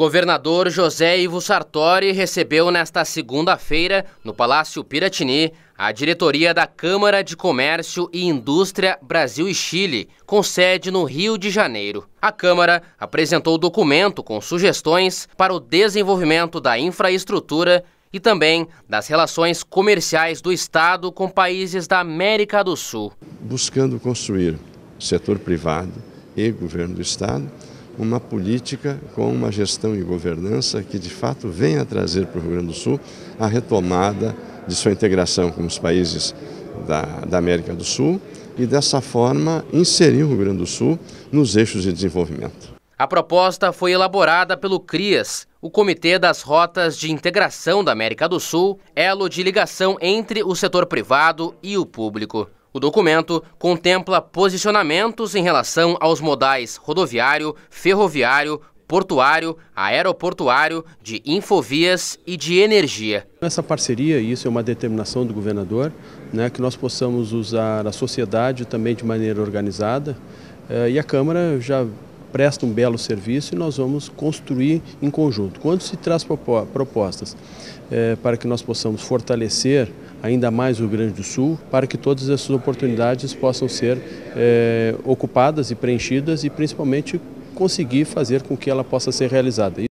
governador José Ivo Sartori recebeu nesta segunda-feira, no Palácio Piratini, a diretoria da Câmara de Comércio e Indústria Brasil e Chile, com sede no Rio de Janeiro. A Câmara apresentou o documento com sugestões para o desenvolvimento da infraestrutura e também das relações comerciais do Estado com países da América do Sul. Buscando construir setor privado e governo do Estado uma política com uma gestão e governança que de fato venha trazer para o Rio Grande do Sul a retomada de sua integração com os países da, da América do Sul e dessa forma inserir o Rio Grande do Sul nos eixos de desenvolvimento. A proposta foi elaborada pelo CRIAS, o Comitê das Rotas de Integração da América do Sul, elo de ligação entre o setor privado e o público. O documento contempla posicionamentos em relação aos modais rodoviário, ferroviário, portuário, aeroportuário, de infovias e de energia. Essa parceria, isso é uma determinação do governador, né, que nós possamos usar a sociedade também de maneira organizada. Eh, e a Câmara já presta um belo serviço e nós vamos construir em conjunto. Quando se traz propostas é, para que nós possamos fortalecer ainda mais o Rio Grande do Sul, para que todas essas oportunidades possam ser é, ocupadas e preenchidas e principalmente conseguir fazer com que ela possa ser realizada.